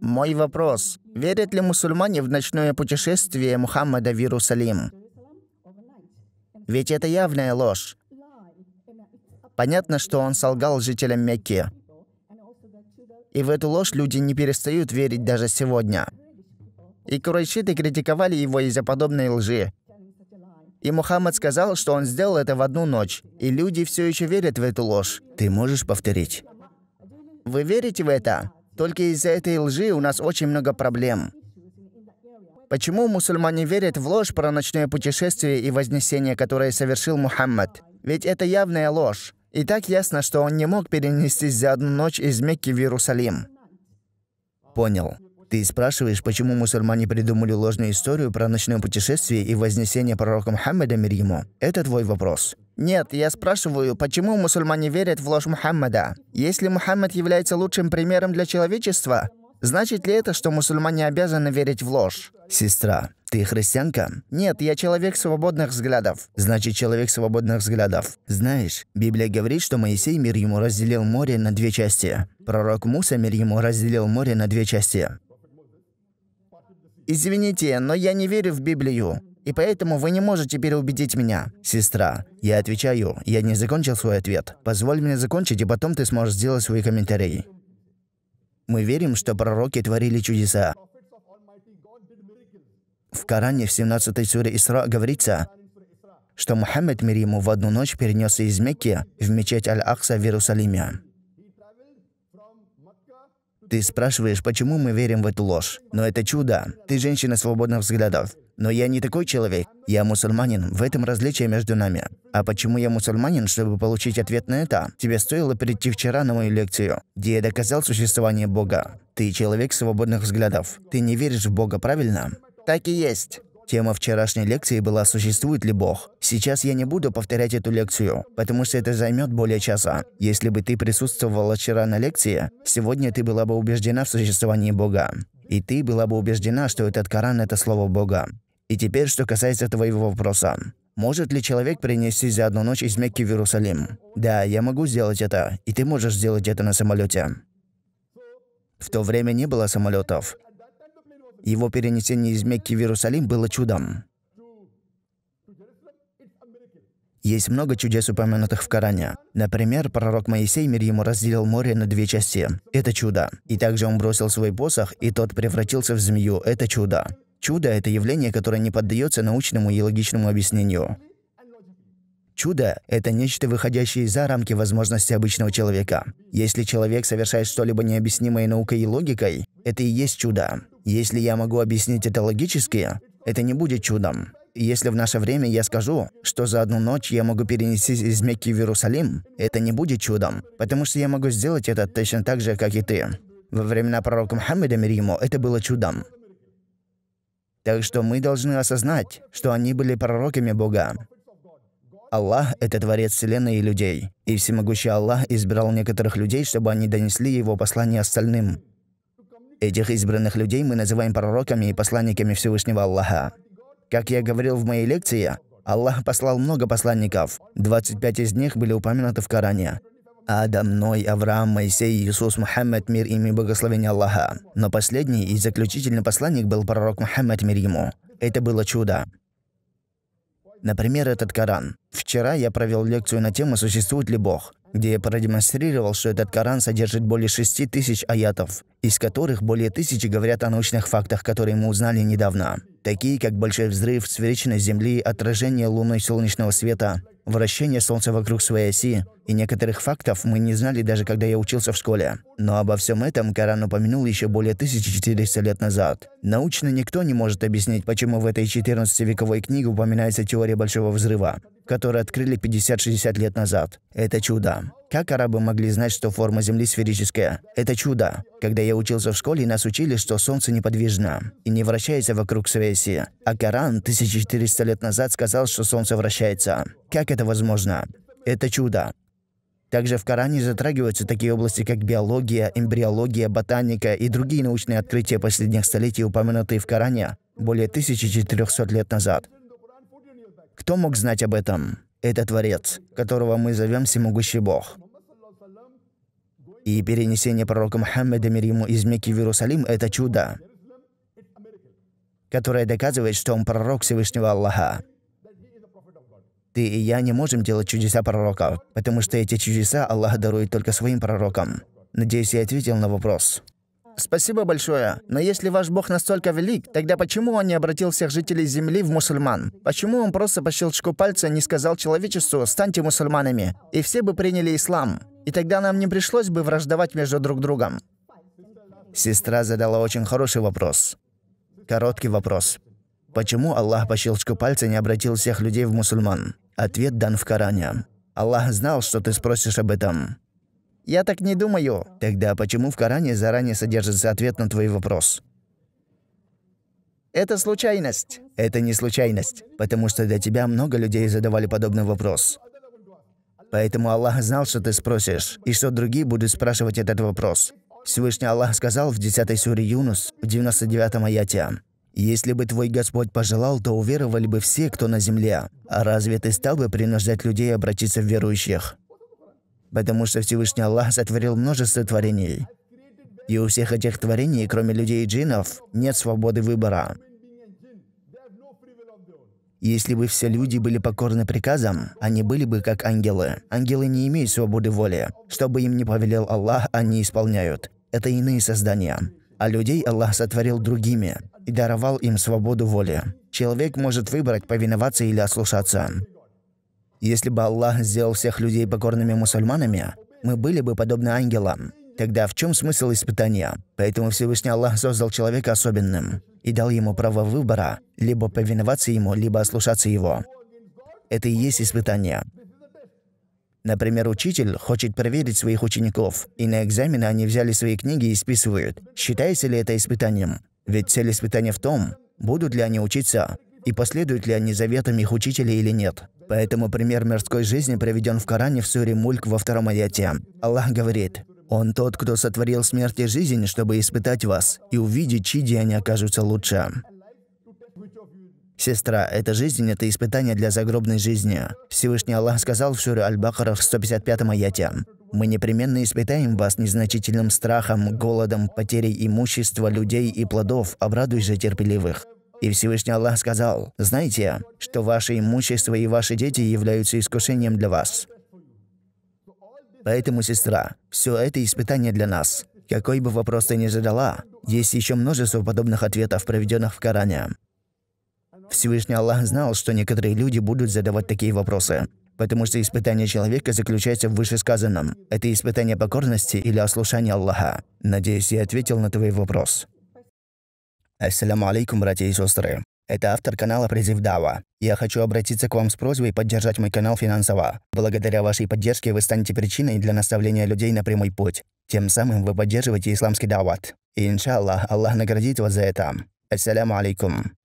Мой вопрос. Верят ли мусульмане в ночное путешествие Мухаммада в Иерусалим? Ведь это явная ложь. Понятно, что он солгал жителям Мекки. И в эту ложь люди не перестают верить даже сегодня. И курайшиты критиковали его из-за подобной лжи. И Мухаммад сказал, что он сделал это в одну ночь, и люди все еще верят в эту ложь. Ты можешь повторить? Вы верите в это? Только из-за этой лжи у нас очень много проблем. Почему мусульмане верят в ложь про ночное путешествие и вознесение, которое совершил Мухаммад? Ведь это явная ложь. И так ясно, что он не мог перенестись за одну ночь из Мекки в Иерусалим. Понял. Ты спрашиваешь, почему мусульмане придумали ложную историю про ночное путешествие и вознесение пророка Мухаммеда мир ему? Это твой вопрос. Нет, я спрашиваю, почему мусульмане верят в ложь Мухаммада? Если Мухаммад является лучшим примером для человечества, значит ли это, что мусульмане обязаны верить в ложь? Сестра, ты христианка? Нет, я человек свободных взглядов. Значит, человек свободных взглядов. Знаешь, Библия говорит, что Моисей, мир ему, разделил море на две части. Пророк Муса, мир ему, разделил море на две части. «Извините, но я не верю в Библию, и поэтому вы не можете переубедить меня». «Сестра, я отвечаю, я не закончил свой ответ. Позволь мне закончить, и потом ты сможешь сделать свои комментарии». Мы верим, что пророки творили чудеса. В Коране в 17 суре Исра говорится, что Мухаммед мир ему в одну ночь перенесся из Мекки в мечеть Аль-Акса в Иерусалиме. Ты спрашиваешь, почему мы верим в эту ложь. Но это чудо. Ты женщина свободных взглядов. Но я не такой человек. Я мусульманин. В этом различие между нами. А почему я мусульманин, чтобы получить ответ на это? Тебе стоило прийти вчера на мою лекцию, где я доказал существование Бога. Ты человек свободных взглядов. Ты не веришь в Бога, правильно? Так и есть. Тема вчерашней лекции была «Существует ли Бог?». Сейчас я не буду повторять эту лекцию, потому что это займет более часа. Если бы ты присутствовала вчера на лекции, сегодня ты была бы убеждена в существовании Бога. И ты была бы убеждена, что этот Коран – это слово Бога. И теперь, что касается твоего вопроса. Может ли человек принести за одну ночь из Мекки в Иерусалим? Да, я могу сделать это, и ты можешь сделать это на самолете. В то время не было самолетов. Его перенесение из Мекки в Иерусалим было чудом. Есть много чудес, упомянутых в Коране. Например, пророк Моисей, мир ему, разделил море на две части. Это чудо. И также он бросил свой посох, и тот превратился в змею. Это чудо. Чудо – это явление, которое не поддается научному и логичному объяснению. Чудо – это нечто, выходящее за рамки возможности обычного человека. Если человек совершает что-либо необъяснимое наукой и логикой, это и есть чудо. Если я могу объяснить это логически, это не будет чудом. Если в наше время я скажу, что за одну ночь я могу перенестись из Мекки в Иерусалим, это не будет чудом, потому что я могу сделать это точно так же, как и ты. Во времена пророка Мухаммеда мир ему это было чудом. Так что мы должны осознать, что они были пророками Бога. Аллах – это Творец Вселенной и людей. И Всемогущий Аллах избрал некоторых людей, чтобы они донесли его послание остальным. Этих избранных людей мы называем пророками и посланниками Всевышнего Аллаха. Как я говорил в моей лекции, Аллах послал много посланников. 25 из них были упомянуты в Коране. Адам, Ной, Авраам, Моисей, Иисус, Мухаммад, мир им и благословение Аллаха. Но последний и заключительный посланник был пророк Мухаммад, мир ему. Это было чудо. Например, этот Коран. Вчера я провел лекцию на тему «Существует ли Бог?», где я продемонстрировал, что этот Коран содержит более 6 тысяч аятов, из которых более тысячи говорят о научных фактах, которые мы узнали недавно, такие как большой взрыв, сверечность Земли, отражение луны солнечного света, вращение Солнца вокруг своей оси, и некоторых фактов мы не знали даже когда я учился в школе. Но обо всем этом Коран упомянул еще более 1400 лет назад. Научно никто не может объяснить, почему в этой 14-вековой книге упоминается теория Большого Взрыва, которую открыли 50-60 лет назад. Это чудо. Как арабы могли знать, что форма Земли сферическая? Это чудо. Когда я учился в школе, нас учили, что Солнце неподвижно и не вращается вокруг своей оси. А Коран 1400 лет назад сказал, что Солнце вращается. Как это возможно? Это чудо. Также в Коране затрагиваются такие области, как биология, эмбриология, ботаника и другие научные открытия последних столетий, упомянутые в Коране более 1400 лет назад. Кто мог знать об этом? Это Творец, которого мы зовем Всемогущий Бог. И перенесение пророка Мухаммеда мир ему из Мекки в Иерусалим – это чудо, которое доказывает, что он пророк Всевышнего Аллаха. Ты и я не можем делать чудеса пророков, потому что эти чудеса Аллах дарует только своим пророкам. Надеюсь, я ответил на вопрос. Спасибо большое. Но если ваш Бог настолько велик, тогда почему Он не обратил всех жителей Земли в мусульман? Почему Он просто по щелчку пальца не сказал человечеству «станьте мусульманами», и все бы приняли ислам? И тогда нам не пришлось бы враждовать между друг другом. Сестра задала очень хороший вопрос. Короткий вопрос. Почему Аллах по щелчку пальца не обратил всех людей в мусульман? Ответ дан в Коране. Аллах знал, что ты спросишь об этом. Я так не думаю. Тогда почему в Коране заранее содержится ответ на твой вопрос? Это случайность. Это не случайность, потому что для тебя много людей задавали подобный вопрос. Поэтому Аллах знал, что ты спросишь, и что другие будут спрашивать этот вопрос. Всевышний Аллах сказал в 10 суре Юнус, в 99 аяте. Если бы твой Господь пожелал, то уверовали бы все, кто на земле. А разве ты стал бы принуждать людей обратиться в верующих? Потому что Всевышний Аллах сотворил множество творений. И у всех этих творений, кроме людей и джинов, нет свободы выбора. Если бы все люди были покорны приказам, они были бы как ангелы. Ангелы не имеют свободы воли. Что бы им ни повелел Аллах, они исполняют. Это иные создания а людей Аллах сотворил другими и даровал им свободу воли. Человек может выбрать повиноваться или ослушаться. Если бы Аллах сделал всех людей покорными мусульманами, мы были бы подобны ангелам. Тогда в чем смысл испытания? Поэтому Всевышний Аллах создал человека особенным и дал ему право выбора либо повиноваться ему, либо ослушаться его. Это и есть испытание. Например, учитель хочет проверить своих учеников, и на экзамены они взяли свои книги и списывают, считается ли это испытанием. Ведь цель испытания в том, будут ли они учиться, и последуют ли они заветам их учителя или нет. Поэтому пример мирской жизни приведен в Коране в суре Мульк во втором аяте. Аллах говорит, «Он тот, кто сотворил смерть и жизнь, чтобы испытать вас, и увидеть, чьи деяния окажутся лучше». «Сестра, это жизнь – это испытание для загробной жизни». Всевышний Аллах сказал в Шуре Аль-Бакарах 155-м аяте. «Мы непременно испытаем вас незначительным страхом, голодом, потерей имущества, людей и плодов, обрадуй же терпеливых». И Всевышний Аллах сказал, «Знаете, что ваше имущество и ваши дети являются искушением для вас». Поэтому, сестра, все это испытание для нас. Какой бы вопрос ты ни задала, есть еще множество подобных ответов, проведенных в Коране. Всевышний Аллах знал, что некоторые люди будут задавать такие вопросы. Потому что испытание человека заключается в вышесказанном. Это испытание покорности или ослушания Аллаха. Надеюсь, я ответил на твой вопрос. Ассаламу алейкум, братья и сестры. Это автор канала «Призыв Дава». Я хочу обратиться к вам с просьбой поддержать мой канал финансово. Благодаря вашей поддержке вы станете причиной для наставления людей на прямой путь. Тем самым вы поддерживаете исламский дават. И иншаллах, Аллах наградит вас за это. Ассаламу алейкум.